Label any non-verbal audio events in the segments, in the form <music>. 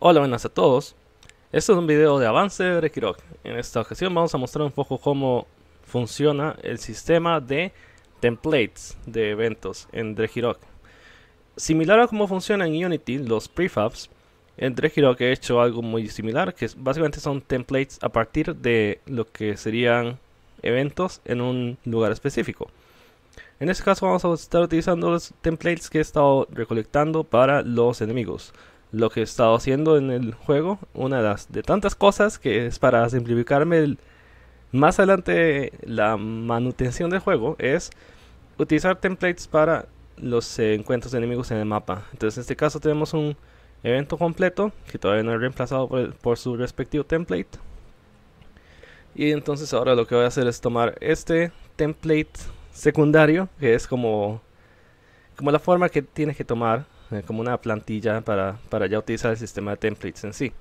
Hola, buenas a todos. Este es un video de avance de Brekiroc. En esta ocasión vamos a mostrar un poco cómo funciona el sistema de templates de eventos en Brekiroc. Similar a cómo funciona en Unity los prefabs, en Brekiroc he hecho algo muy similar, que básicamente son templates a partir de lo que serían eventos en un lugar específico. En este caso vamos a estar utilizando los templates que he estado recolectando para los enemigos lo que he estado haciendo en el juego. Una de las de tantas cosas que es para simplificarme más adelante la manutención del juego es utilizar templates para los encuentros de enemigos en el mapa. Entonces en este caso tenemos un evento completo que todavía no he reemplazado por, su respectivo template. Y entonces ahora lo que voy a hacer es tomar este template secundario, que es como, como la forma que tiene que tomar eh, como una plantilla para, ya utilizar el sistema de templates en sí.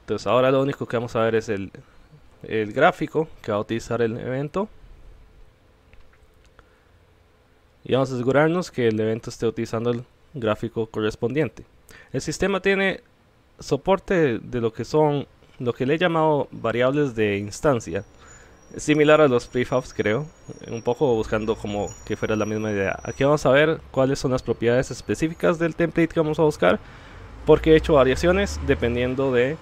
Entonces ahora lo único que vamos a ver es el, el gráfico que va a utilizar el evento. Y vamos a asegurarnos que el evento esté utilizando el gráfico correspondiente. El sistema tiene soporte de lo que son lo que le he llamado variables de instancia similar a los prefabs, creo. Un poco buscando como que fuera la misma idea. Aquí vamos a ver cuáles son las propiedades específicas del template que vamos a buscar. Porque he hecho variaciones dependiendo de,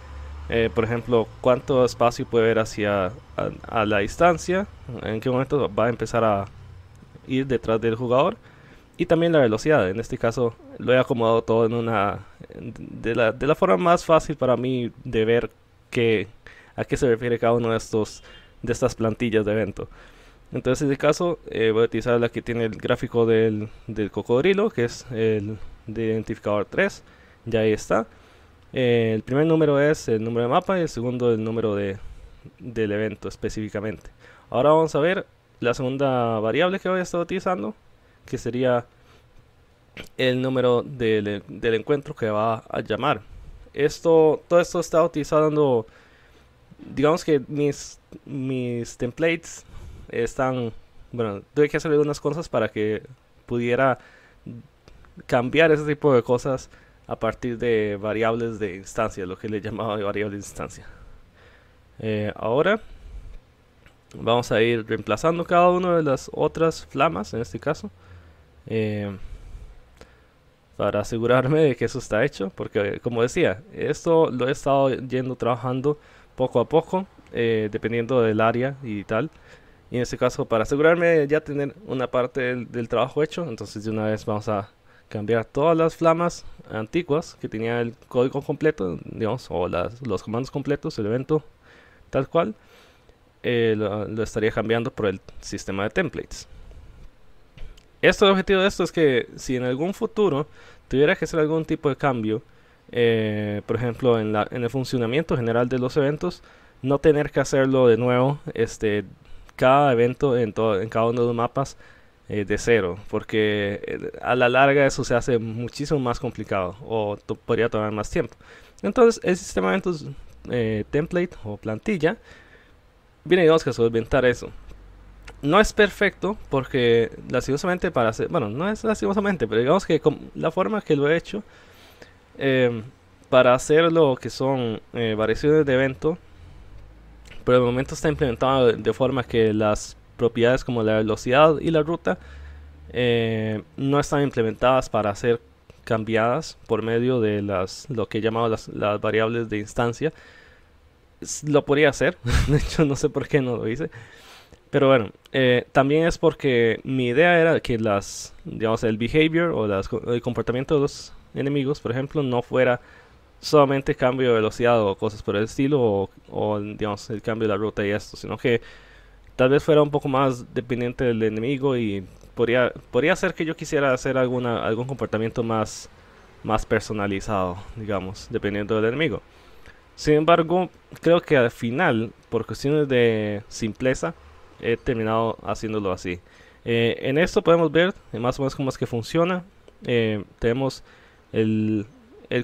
eh, por ejemplo, cuánto espacio puede ver hacia a, la distancia. En qué momento va a empezar a ir detrás del jugador. Y también la velocidad. En este caso lo he acomodado todo en una... De la, de la forma más fácil para mí de ver a qué se refiere cada uno de estos de estas plantillas de evento. Entonces, en este caso, eh, voy a utilizar la que tiene el gráfico del, cocodrilo, que es el de identificador 3. Ya ahí está. Eh, el primer número es el número de mapa y el segundo el número del evento específicamente. Ahora vamos a ver la segunda variable que voy a estar utilizando, que sería el número del, del encuentro que va a llamar. Esto, todo esto está utilizando digamos que mis, mis templates están, bueno, tuve que hacer algunas cosas para que pudiera cambiar ese tipo de cosas a partir de variables de instancia, lo que le <laughs> llamaba variable de instancia. Eh, ahora vamos a ir reemplazando cada una de las otras flamas, en este caso, eh, para asegurarme de que eso está hecho, porque como decía, esto lo he estado yendo trabajando poco a poco, eh, dependiendo del área y tal. Y en este caso, para asegurarme ya tener una parte del, trabajo hecho, entonces de una vez vamos a cambiar todas las flamas antiguas que tenía el código completo, digamos, o los comandos completos, el evento tal cual, eh, lo, estaría cambiando por el sistema de templates. Esto, el objetivo de esto es que si en algún futuro tuviera que hacer algún tipo de cambio, eh, por ejemplo, en, el funcionamiento general de los eventos, no tener que hacerlo de nuevo, este, cada evento en, en cada uno de los mapas eh, de cero, porque eh, a la larga eso se hace muchísimo más complicado o podría tomar más tiempo. Entonces, el sistema de eventos template o plantilla viene, digamos que solventar eso. No es perfecto porque lastimosamente para hacer, bueno, no es lastimosamente, pero digamos que la forma que lo he hecho Em, para hacer lo que son eh, variaciones de evento, pero de momento está implementado de forma que las propiedades como la velocidad y la ruta eh, no están implementadas para ser cambiadas por medio de las lo que he llamado las, variables de instancia. Lo podría hacer, <laughs> de hecho no sé por qué no lo hice. Pero bueno, eh, también es porque mi idea era que las, digamos, el behavior o el comportamiento de los enemigos, por ejemplo, no fuera solamente cambio de velocidad o cosas por el estilo, o, digamos el cambio de la ruta y esto, sino que tal vez fuera un poco más dependiente del enemigo y podría, podría ser que yo quisiera hacer alguna, algún comportamiento más, más personalizado, digamos, dependiendo del enemigo. Sin embargo, creo que al final, por cuestiones de simpleza, he terminado haciéndolo así. Eh, en esto podemos ver más o menos cómo es que funciona. Eh, tenemos el,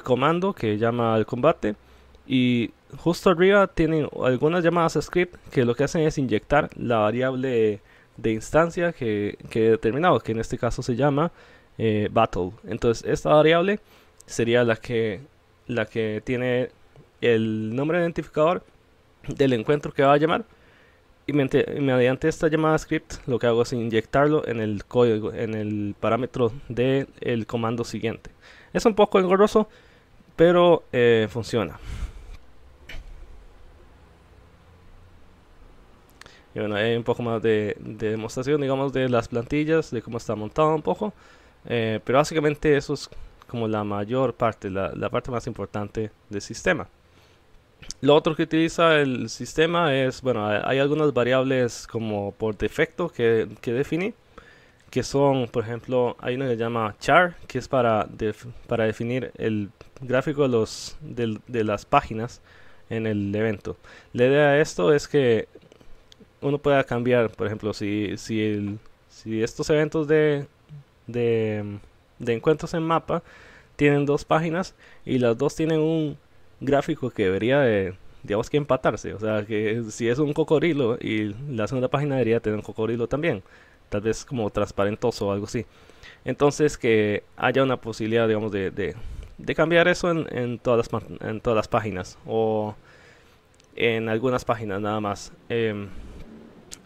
comando que llama al combate y justo arriba tienen algunas llamadas script que lo que hacen es inyectar la variable de instancia que, he determinado, que en este caso se llama eh, battle. Entonces esta variable sería la que, la que tiene el nombre de identificador del encuentro que va a llamar. Y mediante esta llamada script lo que hago es inyectarlo en el código, en el parámetro del comando siguiente. Es un poco engorroso, pero eh, funciona. Y bueno, hay un poco más de, demostración, digamos, de las plantillas, de cómo está montado un poco. Eh, pero básicamente eso es como la mayor parte, la, parte más importante del sistema. Lo otro que utiliza el sistema es, bueno, hay algunas variables como por defecto que, que definí que son, por ejemplo, hay uno que se llama char, que es para, para definir el gráfico de, las páginas en el evento. La idea de esto es que uno pueda cambiar, por ejemplo, si, si, estos eventos de, de, encuentros en mapa tienen dos páginas y las dos tienen un gráfico que debería de, digamos que empatarse. O sea, que si es un cocodrilo y la segunda página debería tener un cocodrilo también tal vez como transparentoso o algo así. Entonces que haya una posibilidad, digamos, de, cambiar eso en, todas las, en todas las páginas o en algunas páginas nada más. Em,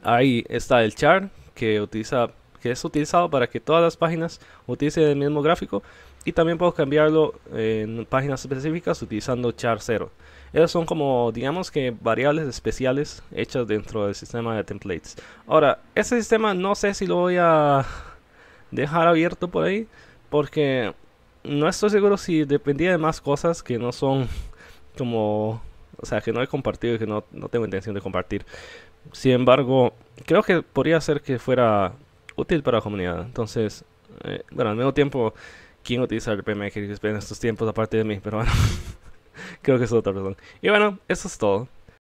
ahí está el char que utiliza que es utilizado para que todas las páginas utilicen el mismo gráfico y también puedo cambiarlo en páginas específicas utilizando char 0. Esas son como, digamos que variables especiales hechas dentro del sistema de templates. Ahora, este sistema no sé si lo voy a dejar abierto por ahí, porque no estoy seguro si dependía de más cosas que no son como, o sea, que no he compartido y que no, no tengo intención de compartir. Sin embargo, creo que podría ser que fuera útil para la comunidad. Entonces, eh, bueno, al mismo tiempo, ¿quién utiliza el PMX en estos tiempos aparte de mí? Pero bueno, <laughs> creo que es otra persona Y bueno, eso es todo.